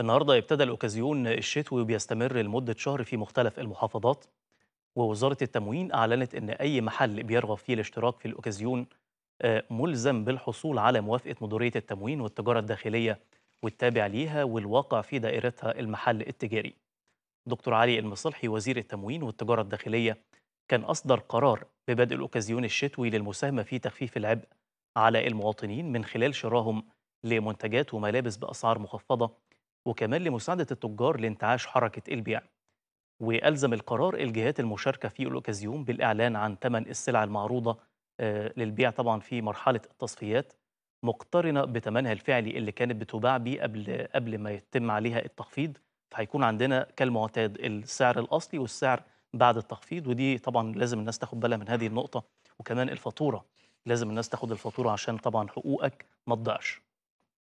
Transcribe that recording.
النهارده ابتدى الاوكازيون الشتوي وبيستمر لمده شهر في مختلف المحافظات ووزاره التموين اعلنت ان اي محل بيرغب في الاشتراك في الاوكازيون آه، ملزم بالحصول على موافقه مديريه التموين والتجاره الداخليه والتابع ليها والواقع في دائرتها المحل التجاري. دكتور علي المصلحي وزير التموين والتجاره الداخليه كان اصدر قرار ببدء الاوكازيون الشتوي للمساهمه في تخفيف العبء على المواطنين من خلال شراهم لمنتجات وملابس باسعار مخفضه وكمان لمساعدة التجار لانتعاش حركة البيع وألزم القرار الجهات المشاركة في الأوكازيون بالإعلان عن ثمن السلع المعروضة آه، للبيع طبعا في مرحلة التصفيات مقترنة بثمنها الفعلي اللي كانت بتباع بيه قبل قبل ما يتم عليها التخفيض فهيكون عندنا كالمعتاد السعر الأصلي والسعر بعد التخفيض ودي طبعا لازم الناس تاخد بالها من هذه النقطة وكمان الفاتورة لازم الناس تاخد الفاتورة عشان طبعا حقوقك ما تضيعش